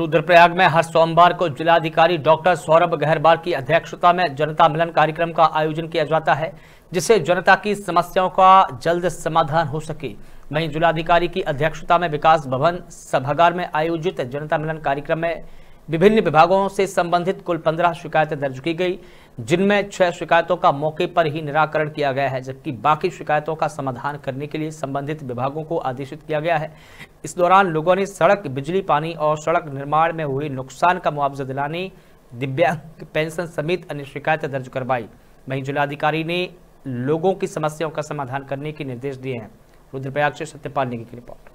रुद्रप्रयाग में हर सोमवार को जिलाधिकारी डॉक्टर सौरभ गहरबार की अध्यक्षता में जनता मिलन कार्यक्रम का आयोजन किया जाता है जिससे जनता की समस्याओं का जल्द समाधान हो सके वहीं जिलाधिकारी की अध्यक्षता में विकास भवन सभागार में आयोजित जनता मिलन कार्यक्रम में विभिन्न विभागों से संबंधित कुल पंद्रह शिकायतें दर्ज की गई जिनमें छह शिकायतों का मौके पर ही निराकरण किया गया है जबकि बाकी शिकायतों का समाधान करने के लिए संबंधित विभागों को आदेशित किया गया है इस दौरान लोगों ने सड़क बिजली पानी और सड़क निर्माण में हुए नुकसान का मुआवजा दिलाने दिव्यांग पेंशन समेत अन्य शिकायतें दर्ज करवाई वहीं जिलाधिकारी ने लोगों की समस्याओं का समाधान करने के निर्देश दिए हैं रुद्रप्रयाग से सत्यपाल नेगी की रिपोर्ट